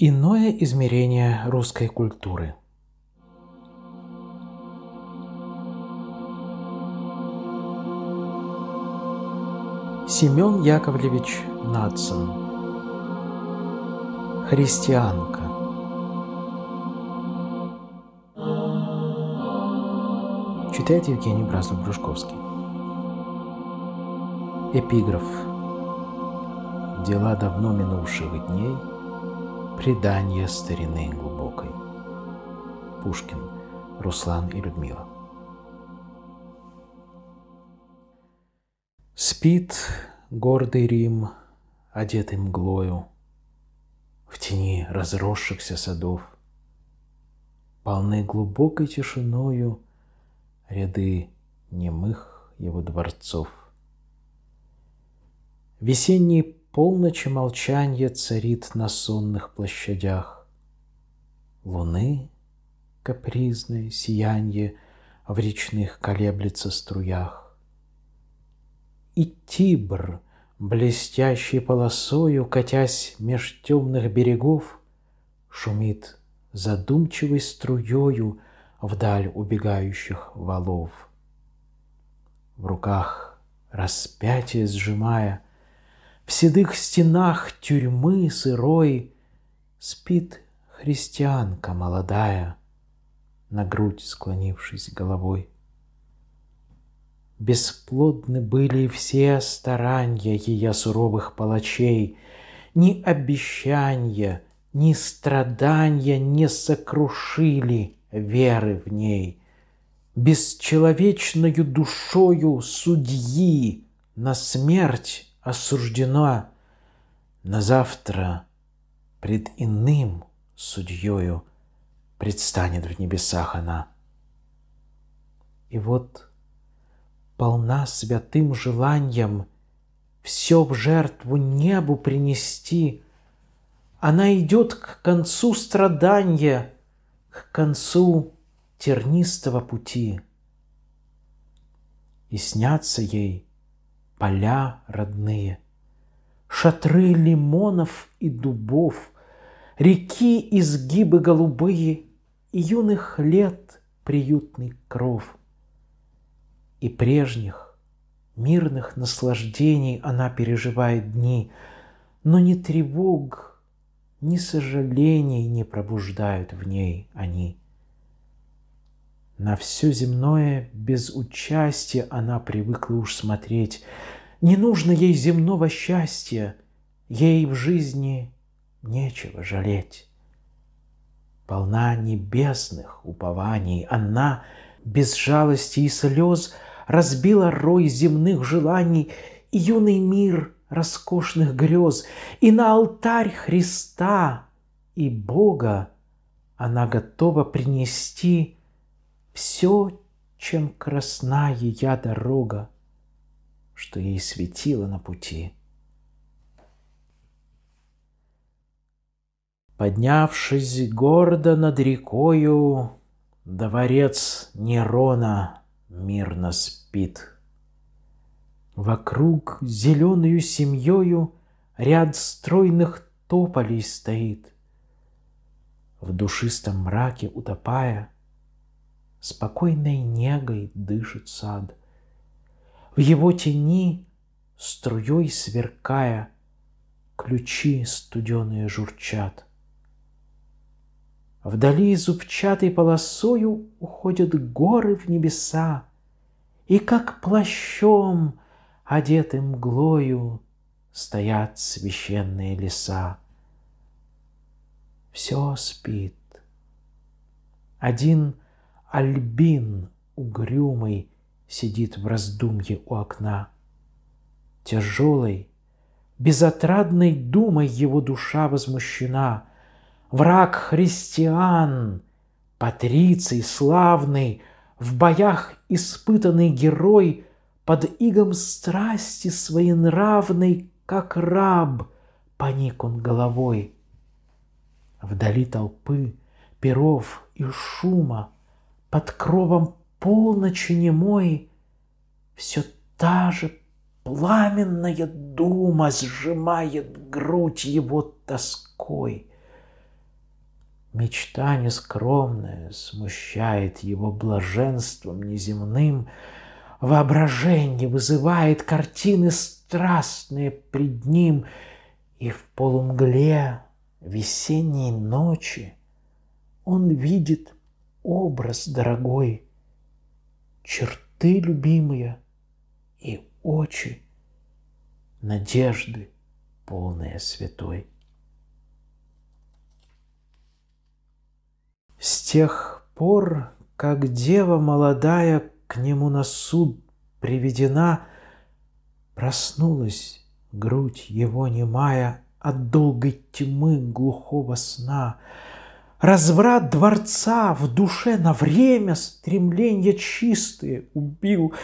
Иное измерение русской культуры. Семен Яковлевич Надсон Христианка Читает Евгений Бразов-Брюшковский Эпиграф Дела давно минувших дней – Предание старины глубокой. Пушкин, Руслан и Людмила. Спит гордый Рим, одетый мглою, В тени разросшихся садов, Полны глубокой тишиною Ряды немых его дворцов. Весенние полночи молчанье царит на сонных площадях. Луны капризное сияние в речных колеблется струях. И Тибр, блестящий полосою, катясь меж темных берегов, шумит задумчивой струею вдаль убегающих валов. В руках распятие сжимая — в седых стенах тюрьмы сырой Спит христианка молодая, На грудь склонившись головой. Бесплодны были все старания ее суровых палачей, Ни обещания, ни страдания не сокрушили веры в ней. Бесчеловечною душою судьи на смерть осуждена на завтра пред иным судьею предстанет в небесах она. И вот полна святым желанием все в жертву небу принести, она идет к концу страдания, к концу тернистого пути. И снятся ей – поля родные, шатры лимонов и дубов, реки изгибы голубые и юных лет приютный кров. И прежних мирных наслаждений она переживает дни, но ни тревог, ни сожалений не пробуждают в ней они. На все земное без участия она привыкла уж смотреть. Не нужно ей земного счастья, ей в жизни нечего жалеть. Полна небесных упований, она без жалости и слез разбила рой земных желаний и юный мир роскошных грез, и на алтарь Христа и Бога она готова принести все, чем красна ея дорога, что ей светило на пути. Поднявшись гордо над рекою, Дворец Нерона мирно спит. Вокруг зеленую семьёю Ряд стройных тополей стоит. В душистом мраке утопая — спокойной негой дышит сад. В его тени, струей сверкая, ключи студеные журчат. Вдали зубчатой полосою уходят горы в небеса, И как плащом, одетым мглою, стоят священные леса. Все спит. Один — Альбин угрюмый сидит в раздумье у окна. Тяжелой, безотрадной думой его душа возмущена. Враг христиан, патриций славный, в боях испытанный герой, под игом страсти своей своенравной, как раб, поник он головой. Вдали толпы, перов и шума — под кровом полночи немой все та же пламенная дума сжимает грудь его тоской. Мечта нескромная смущает его блаженством неземным, воображение вызывает картины страстные пред ним, и в полумгле весенней ночи он видит образ дорогой, черты любимые и очи, надежды полные святой. С тех пор, как дева молодая к нему на суд приведена, проснулась грудь его немая от долгой тьмы глухого сна — Разврат дворца в душе на время стремления чистые убил,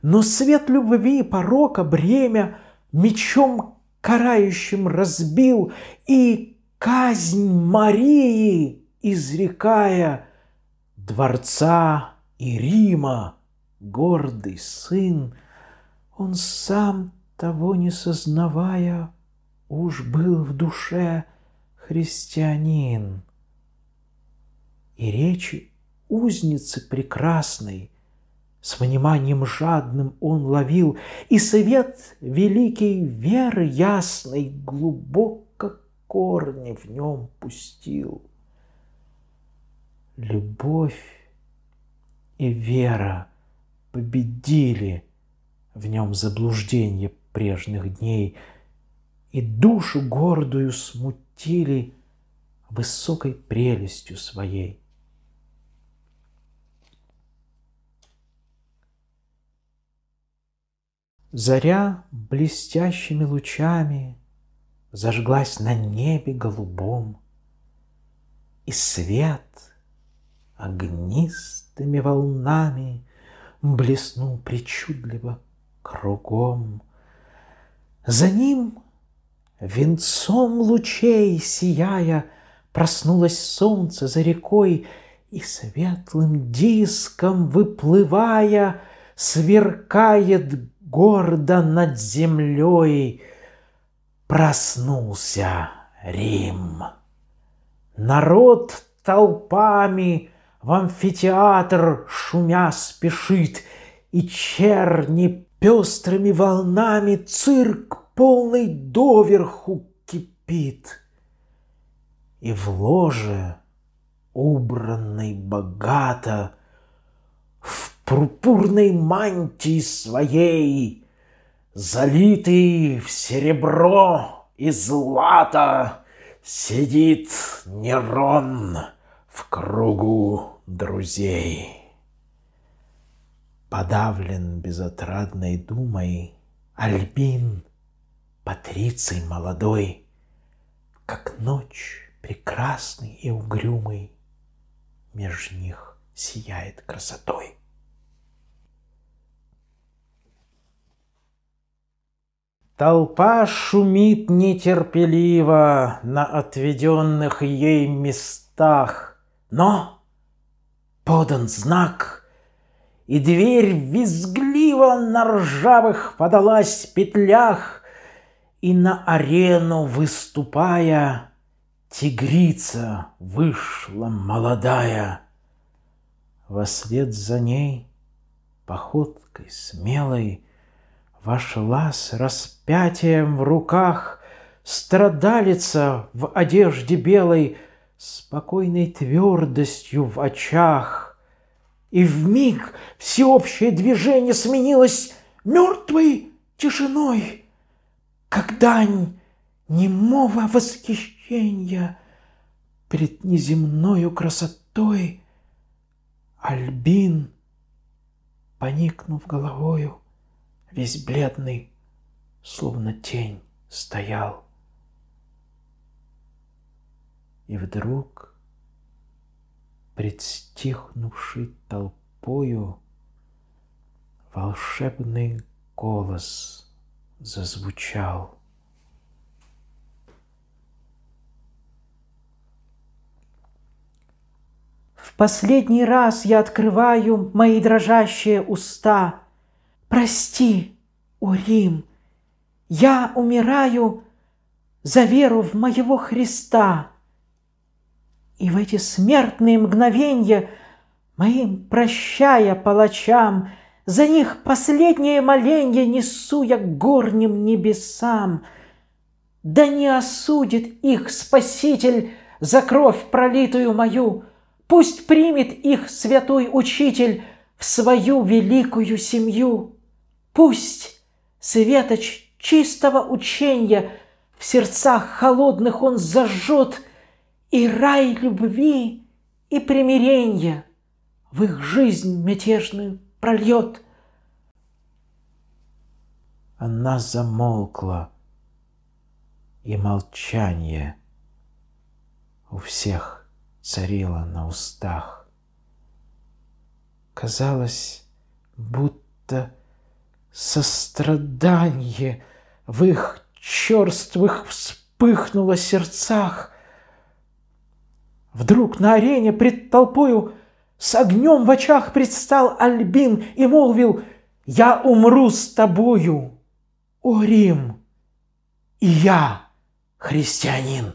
Но свет любви и порока бремя мечом карающим разбил И казнь Марии, изрекая, Дворца и Рима, гордый сын, Он сам того не сознавая, уж был в душе христианин и речи узницы прекрасной, с вниманием жадным он ловил, и совет великий веры ясной глубоко корни в нем пустил. Любовь и вера победили в нем заблуждение прежних дней, и душу гордую смутили высокой прелестью своей. Заря блестящими лучами Зажглась на небе голубом, И свет огнистыми волнами Блеснул причудливо кругом. За ним венцом лучей сияя Проснулось солнце за рекой, И светлым диском выплывая Сверкает гордо над землей проснулся Рим. Народ толпами в амфитеатр шумя спешит, и черни пестрыми волнами цирк полный доверху кипит. И в ложе, убранной богато, в пурпурной мантии своей, Залитый в серебро и злато, Сидит Нерон в кругу друзей. Подавлен безотрадной думой, Альбин, патриций молодой, Как ночь прекрасный и угрюмый, Меж них сияет красотой. Толпа шумит нетерпеливо на отведенных ей местах, но подан знак, и дверь визгливо на ржавых подалась петлях, и на арену выступая, тигрица вышла молодая. Вослед за ней походкой смелой — Вошла с распятием в руках Страдалица в одежде белой, Спокойной твердостью в очах. И в миг всеобщее движение сменилось Мертвой тишиной, как дань немого восхищения перед неземною красотой Альбин, поникнув головою, весь бледный, словно тень стоял. И вдруг, предстихнувший толпою, волшебный голос зазвучал. В последний раз я открываю мои дрожащие уста. Прости, о Рим, я умираю за веру в моего Христа. И в эти смертные мгновения моим прощая палачам, за них последнее моленье несу я к горним небесам. Да не осудит их Спаситель за кровь пролитую мою, Пусть примет их святой Учитель в свою великую семью. Пусть светоч чистого учения в сердцах холодных он зажжет и рай любви, и примирения в их жизнь мятежную прольет. Она замолкла, и молчание у всех царило на устах. Казалось, будто сострадание в их черствых вспыхнуло сердцах. Вдруг на арене пред толпою с огнем в очах предстал Альбин и молвил «Я умру с тобою, о Рим, и я христианин».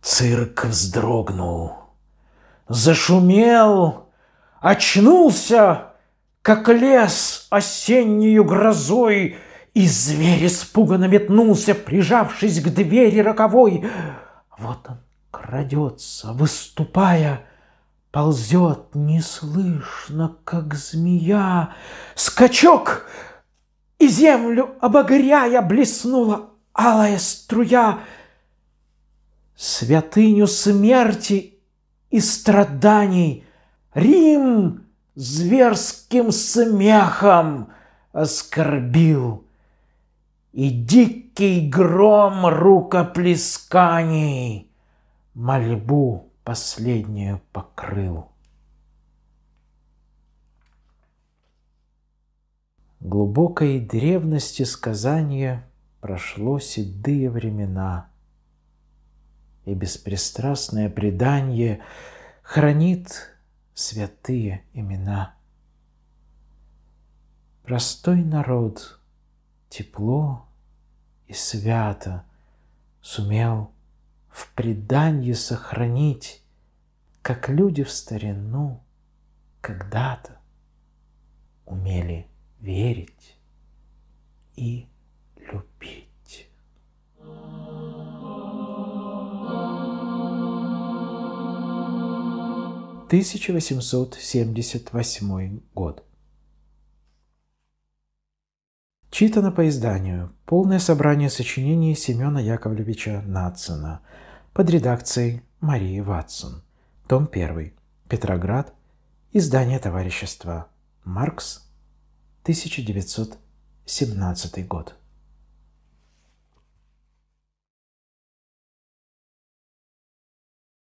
Цирк вздрогнул, зашумел, очнулся — как лес осеннюю грозой, и зверь испуганно метнулся, прижавшись к двери роковой. Вот он крадется, выступая, ползет неслышно, как змея. Скачок! И землю обогряя блеснула алая струя. Святыню смерти и страданий Рим зверским смехом оскорбил. И дикий гром рукоплесканий мольбу последнюю покрыл. Глубокой древности сказания прошло седые времена, и беспристрастное предание хранит святые имена. Простой народ тепло и свято сумел в преданье сохранить, как люди в старину когда-то умели верить и любить. 1878 год. Читано по изданию полное собрание сочинений Семена Яковлевича Нацина под редакцией Марии Ватсон. Том 1. Петроград. Издание товарищества. Маркс. 1917 год.